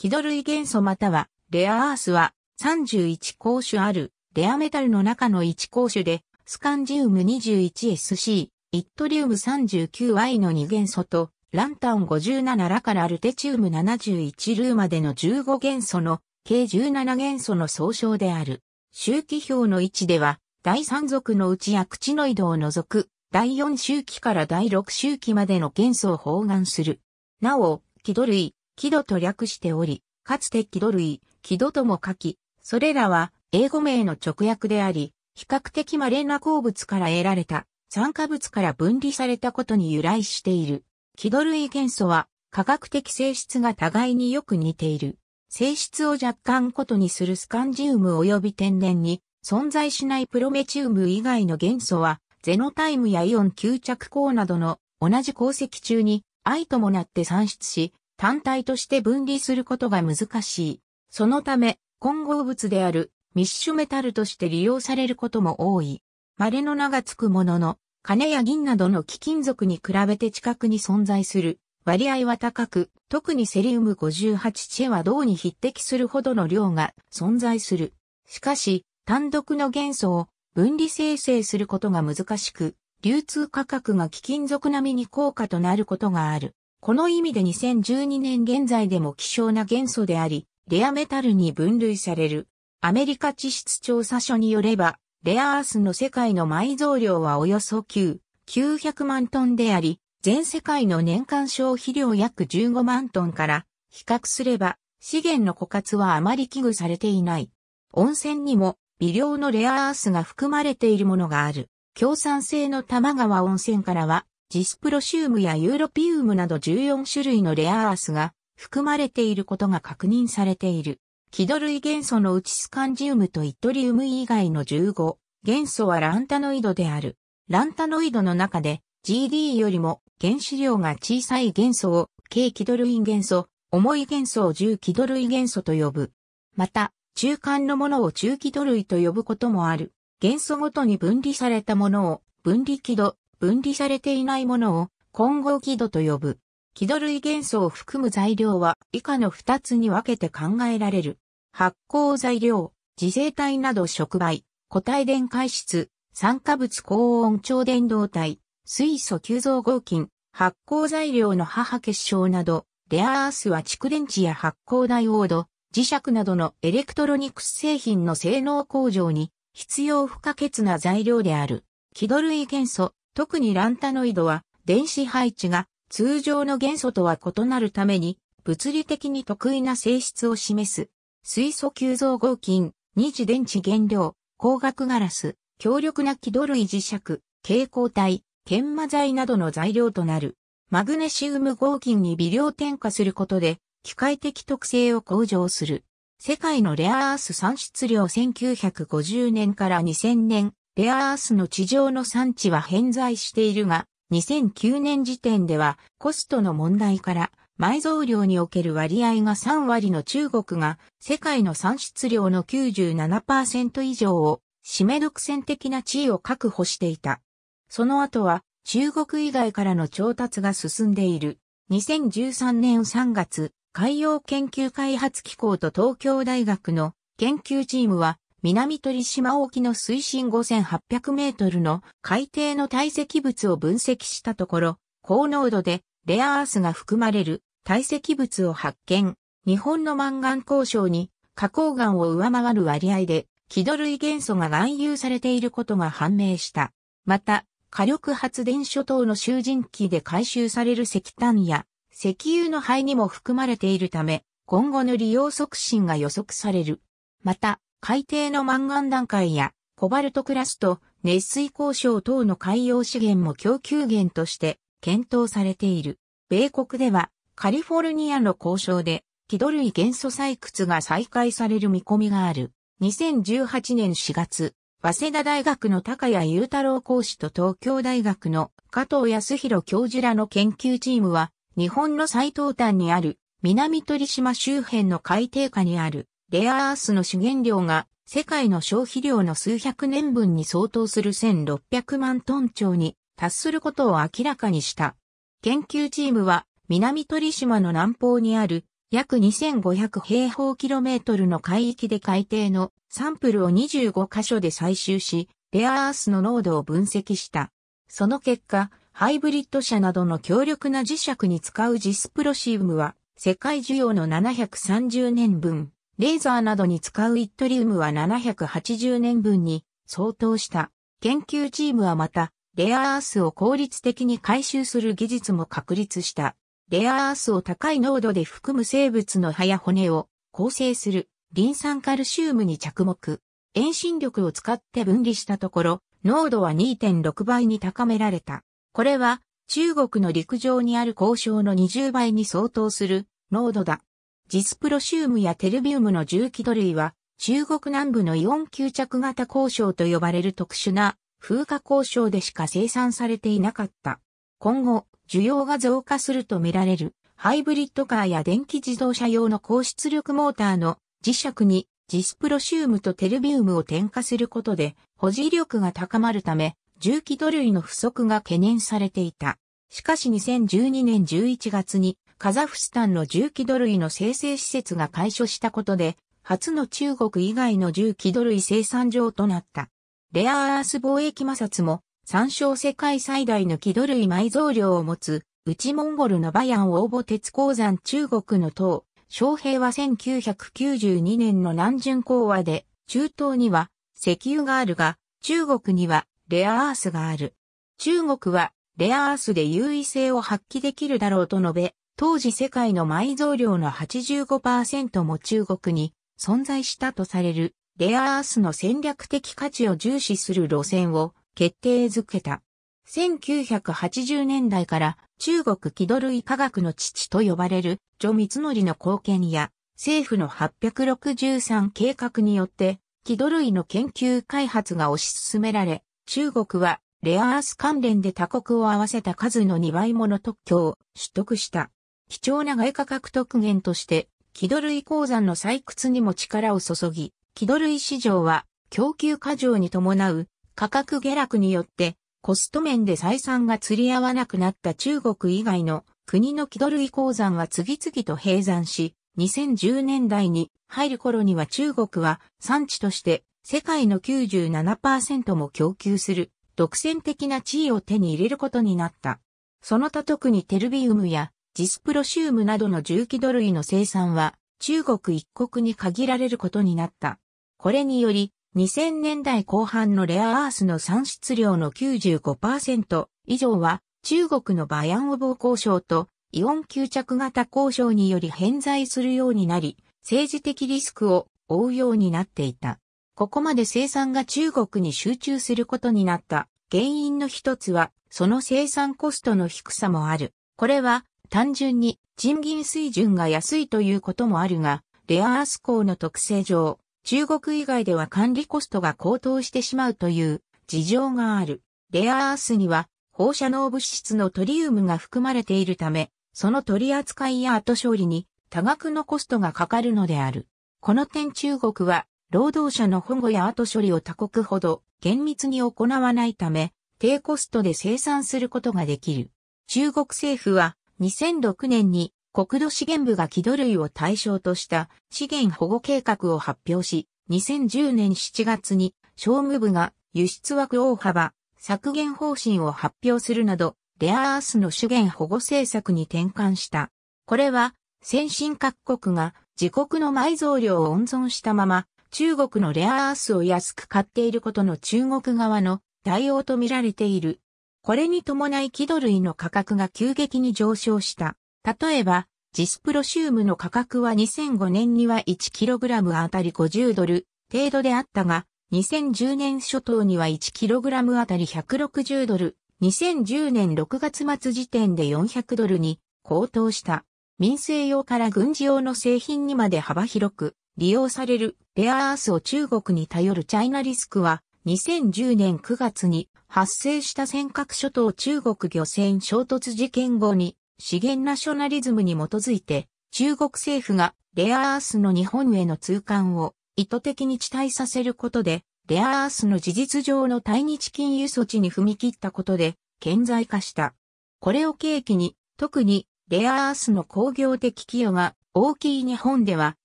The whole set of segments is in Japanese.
気土類元素またはレアアースは31鉱種あるレアメタルの中の1鉱種でスカンジウム 21SC、イットリウム 39Y の2元素とランタン57ラからアルテチウム71ルーまでの15元素の計17元素の総称である。周期表の位置では、第3族のうちアクチノイドを除く、第4周期から第6周期までの元素を包含する。なお、気土類、木度と略しており、かつて木戸類、木度とも書き、それらは英語名の直訳であり、比較的稀な鉱物から得られた、酸化物から分離されたことに由来している。木度類元素は、科学的性質が互いによく似ている。性質を若干異にするスカンジウム及び天然に存在しないプロメチウム以外の元素は、ゼノタイムやイオン吸着鋼などの同じ鉱石中に愛ともなって産出し、単体として分離することが難しい。そのため、混合物であるミッシュメタルとして利用されることも多い。稀の名がつくものの、金や銀などの貴金属に比べて近くに存在する割合は高く、特にセリウム58チェは銅に匹敵するほどの量が存在する。しかし、単独の元素を分離生成することが難しく、流通価格が貴金属並みに高価となることがある。この意味で2012年現在でも希少な元素であり、レアメタルに分類される。アメリカ地質調査所によれば、レアアースの世界の埋蔵量はおよそ9、900万トンであり、全世界の年間消費量約15万トンから比較すれば資源の枯渇はあまり危惧されていない。温泉にも微量のレアアースが含まれているものがある。共産性の玉川温泉からはジスプロシウムやユーロピウムなど14種類のレアアースが含まれていることが確認されている。気度類元素のうちスカンジウムとイトリウム以外の15元素はランタノイドである。ランタノイドの中で GD よりも原子量が小さい元素を軽気度類元素、重い元素を重気度類元素と呼ぶ。また、中間のものを中気度類と呼ぶこともある。元素ごとに分離されたものを分離気土、分離されていないものを混合気度と呼ぶ。気度類元素を含む材料は以下の2つに分けて考えられる。発光材料、自生体など触媒、固体電解質、酸化物高温超電導体、水素急増合金、発光材料の母結晶など、レアアースは蓄電池や発光ダイオード、磁石などのエレクトロニクス製品の性能向上に必要不可欠な材料である。気土類元素、特にランタノイドは電子配置が通常の元素とは異なるために物理的に得意な性質を示す。水素急増合金、二次電池原料、光学ガラス、強力な気土類磁石、蛍光体、研磨剤などの材料となる。マグネシウム合金に微量添加することで、機械的特性を向上する。世界のレアアース産出量1950年から2000年レアアースの地上の産地は偏在しているが、2009年時点ではコストの問題から埋蔵量における割合が3割の中国が世界の産出量の97%以上を占め独占的な地位を確保していた。その後は中国以外からの調達が進んでいる。2013年3月、海洋研究開発機構と東京大学の研究チームは南鳥島沖の水深5800メートルの海底の堆積物を分析したところ、高濃度でレアアースが含まれる堆積物を発見。日本のマンガン鉱床に花崗岩を上回る割合で気土類元素が含有されていることが判明した。また、火力発電所等の集塵機で回収される石炭や石油の灰にも含まれているため、今後の利用促進が予測される。また、海底のマンガン段階やコバルトクラスと熱水交渉等の海洋資源も供給源として検討されている。米国ではカリフォルニアの交渉で気土類元素採掘が再開される見込みがある。2018年4月、早稲田大学の高谷雄太郎講師と東京大学の加藤康弘教授らの研究チームは日本の最東端にある南鳥島周辺の海底下にあるレアアースの資源量が世界の消費量の数百年分に相当する1600万トン超に達することを明らかにした。研究チームは南鳥島の南方にある約2500平方キロメートルの海域で海底のサンプルを25箇所で採集し、レアアースの濃度を分析した。その結果、ハイブリッド車などの強力な磁石に使うジスプロシウムは世界需要の730年分。レーザーなどに使うイットリウムは780年分に相当した。研究チームはまた、レアアースを効率的に回収する技術も確立した。レアアースを高い濃度で含む生物の葉や骨を構成するリン酸カルシウムに着目。遠心力を使って分離したところ、濃度は2.6倍に高められた。これは中国の陸上にある交渉の20倍に相当する濃度だ。ジスプロシウムやテルビウムの重機土類は、中国南部のイオン吸着型交渉と呼ばれる特殊な風化交渉でしか生産されていなかった。今後、需要が増加するとみられる、ハイブリッドカーや電気自動車用の高出力モーターの磁石にジスプロシウムとテルビウムを添加することで保持力が高まるため、重機土類の不足が懸念されていた。しかし2012年11月にカザフスタンの重機土類の生成施設が開所したことで、初の中国以外の重機土類生産場となった。レアアース貿易摩擦も、参照世界最大の機土類埋蔵量を持つ、内モンゴルのバヤン応募鉄鉱山中国の塔、昌平は1992年の南巡講和で、中東には石油があるが、中国にはレアアースがある。中国はレアアースで優位性を発揮できるだろうと述べ、当時世界の埋蔵量の85%も中国に存在したとされるレアアースの戦略的価値を重視する路線を決定づけた。1980年代から中国気土類科学の父と呼ばれるジョ・ミツノリの貢献や政府の863計画によって気土類の研究開発が推し進められ、中国はレアアース関連で他国を合わせた数の2倍もの特許を取得した。貴重な外貨獲得源として、木戸類鉱山の採掘にも力を注ぎ、木戸類市場は供給過剰に伴う価格下落によってコスト面で採算が釣り合わなくなった中国以外の国の木戸類鉱山は次々と閉山し、2010年代に入る頃には中国は産地として世界の97%も供給する独占的な地位を手に入れることになった。その他特にテルビウムやジスプロシウムなどの重機土類の生産は中国一国に限られることになった。これにより、2000年代後半のレアアースの産出量の95%以上は中国のバヤンオボー交渉とイオン吸着型交渉により偏在するようになり、政治的リスクを負うようになっていた。ここまで生産が中国に集中することになった原因の一つは、その生産コストの低さもある。これは単純に賃金水準が安いということもあるが、レアアース港の特性上、中国以外では管理コストが高騰してしまうという事情がある。レアアースには放射能物質のトリウムが含まれているため、その取り扱いや後処理に多額のコストがかかるのである。この点中国は労働者の保護や後処理を他国ほど厳密に行わないため、低コストで生産することができる。中国政府は2006年に国土資源部が木道類を対象とした資源保護計画を発表し、2010年7月に商務部が輸出枠大幅削減方針を発表するなど、レアアースの資源保護政策に転換した。これは、先進各国が自国の埋蔵量を温存したまま、中国のレアアースを安く買っていることの中国側の対応とみられている。これに伴い気土類の価格が急激に上昇した。例えば、ジスプロシウムの価格は2005年には 1kg あたり50ドル程度であったが、2010年初頭には 1kg あたり160ドル、2010年6月末時点で400ドルに高騰した。民生用から軍事用の製品にまで幅広く利用されるレアアースを中国に頼るチャイナリスクは2010年9月に発生した尖閣諸島中国漁船衝突事件後に資源ナショナリズムに基づいて中国政府がレアアースの日本への通関を意図的に遅滞させることでレアアースの事実上の対日金融措置に踏み切ったことで顕在化した。これを契機に特にレアアースの工業的寄与が大きい日本では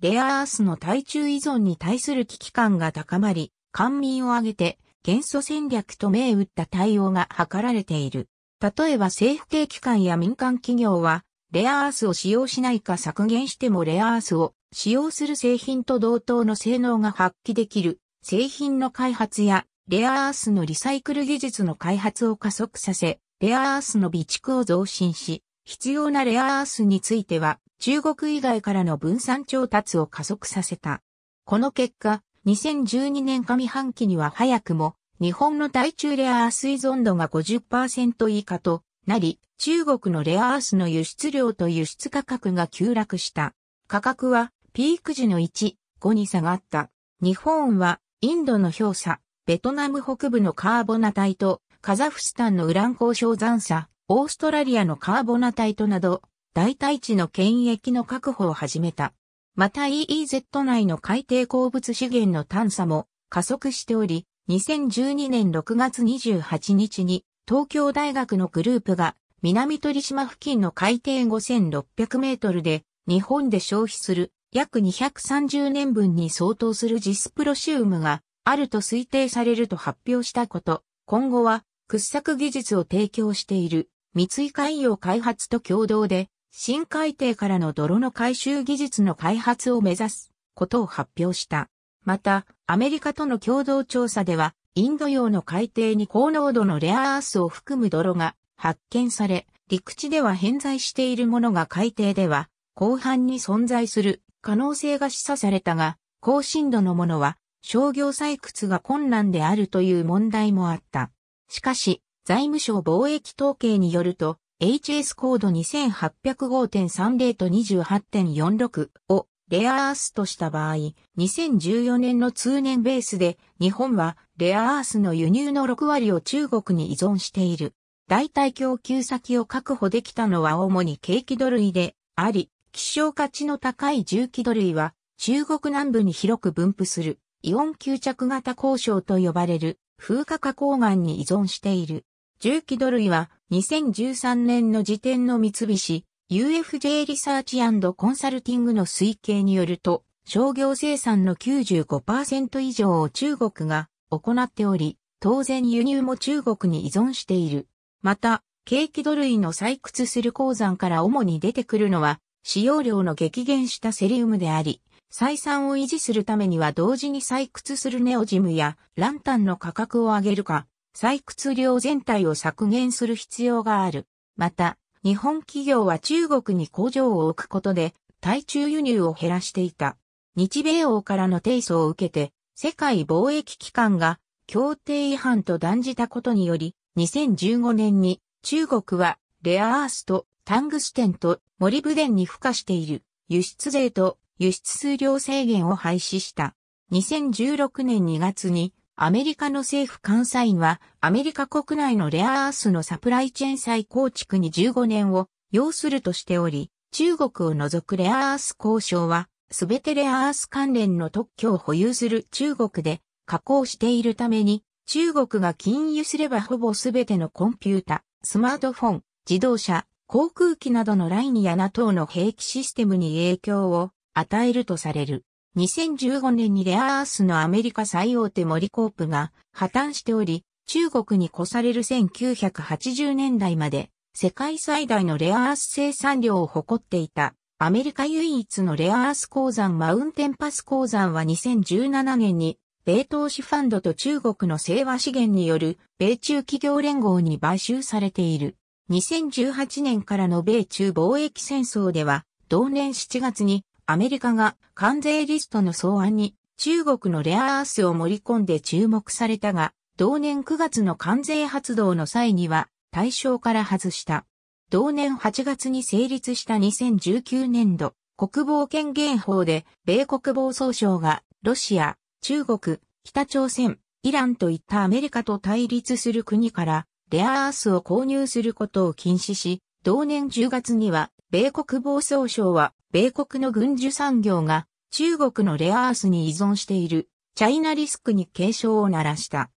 レアアースの対中依存に対する危機感が高まり、官民を挙げて、元素戦略と銘打った対応が図られている。例えば政府系機関や民間企業は、レアアースを使用しないか削減してもレアアースを使用する製品と同等の性能が発揮できる製品の開発やレアアースのリサイクル技術の開発を加速させ、レアアースの備蓄を増進し、必要なレアアースについては中国以外からの分散調達を加速させた。この結果、2012年上半期には早くも、日本の対中レアアース依存度が50%以下となり、中国のレアアースの輸出量と輸出価格が急落した。価格はピーク時の1、5に下がった。日本はインドの氷砂、ベトナム北部のカーボナイと、カザフスタンのウラン鉱氷残砂、オーストラリアのカーボナイとなど、大体地の権益の確保を始めた。また EEZ 内の海底鉱物資源の探査も加速しており、2012年6月28日に東京大学のグループが南鳥島付近の海底5600メートルで日本で消費する約230年分に相当するジスプロシウムがあると推定されると発表したこと、今後は掘削技術を提供している三井海洋開発と共同で深海底からの泥の回収技術の開発を目指すことを発表した。また、アメリカとの共同調査では、インド洋の海底に高濃度のレアアースを含む泥が発見され、陸地では偏在しているものが海底では、後半に存在する可能性が示唆されたが、高深度のものは商業採掘が困難であるという問題もあった。しかし、財務省貿易統計によると、HS コード2805.30と28.46をレアアースとした場合、2014年の通年ベースで日本はレアアースの輸入の6割を中国に依存している。代替供給先を確保できたのは主に景気土類であり、希少価値の高い重機土類は中国南部に広く分布するイオン吸着型交渉と呼ばれる風化加工岩に依存している。重機土類は2013年の時点の三菱 UFJ リサーチコンサルティングの推計によると商業生産の95%以上を中国が行っており、当然輸入も中国に依存している。また、景気土類の採掘する鉱山から主に出てくるのは、使用量の激減したセリウムであり、採算を維持するためには同時に採掘するネオジムやランタンの価格を上げるか、採掘量全体を削減する必要がある。また、日本企業は中国に工場を置くことで、対中輸入を減らしていた。日米欧からの提訴を受けて、世界貿易機関が協定違反と断じたことにより、2015年に中国はレアアースとタングステンとモリブデンに付加している輸出税と輸出数量制限を廃止した。2016年2月にアメリカの政府監査員は、アメリカ国内のレアアースのサプライチェーン再構築に15年を要するとしており、中国を除くレアアース交渉は、すべてレアアース関連の特許を保有する中国で加工しているために、中国が禁輸すればほぼすべてのコンピュータ、スマートフォン、自動車、航空機などのラインや NATO の兵器システムに影響を与えるとされる。2015年にレアアースのアメリカ最大手モリコープが破綻しており、中国に越される1980年代まで世界最大のレアアース生産量を誇っていたアメリカ唯一のレアアース鉱山マウンテンパス鉱山は2017年に米投資ファンドと中国の清和資源による米中企業連合に買収されている。2018年からの米中貿易戦争では、同年7月にアメリカが関税リストの草案に中国のレアアースを盛り込んで注目されたが、同年9月の関税発動の際には対象から外した。同年8月に成立した2019年度国防権限法で米国防総省がロシア、中国、北朝鮮、イランといったアメリカと対立する国からレアアースを購入することを禁止し、同年10月には米国防総省は米国の軍需産業が中国のレアアースに依存しているチャイナリスクに警鐘を鳴らした。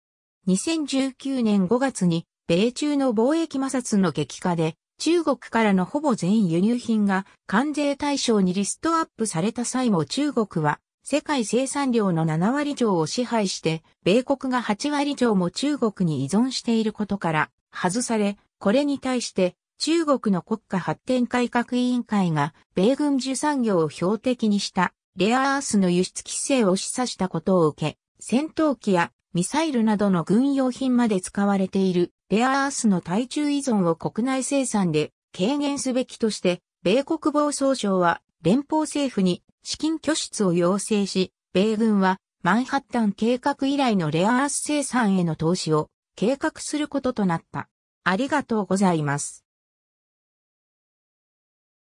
2019年5月に米中の貿易摩擦の激化で中国からのほぼ全輸入品が関税対象にリストアップされた際も中国は世界生産量の7割以上を支配して、米国が8割以上も中国に依存していることから外され、これに対して中国の国家発展改革委員会が米軍需産業を標的にしたレアアースの輸出規制を示唆したことを受け、戦闘機やミサイルなどの軍用品まで使われているレアアースの対中依存を国内生産で軽減すべきとして、米国防総省は連邦政府に資金拠出を要請し、米軍はマンハッタン計画以来のレアアース生産への投資を計画することとなった。ありがとうございます。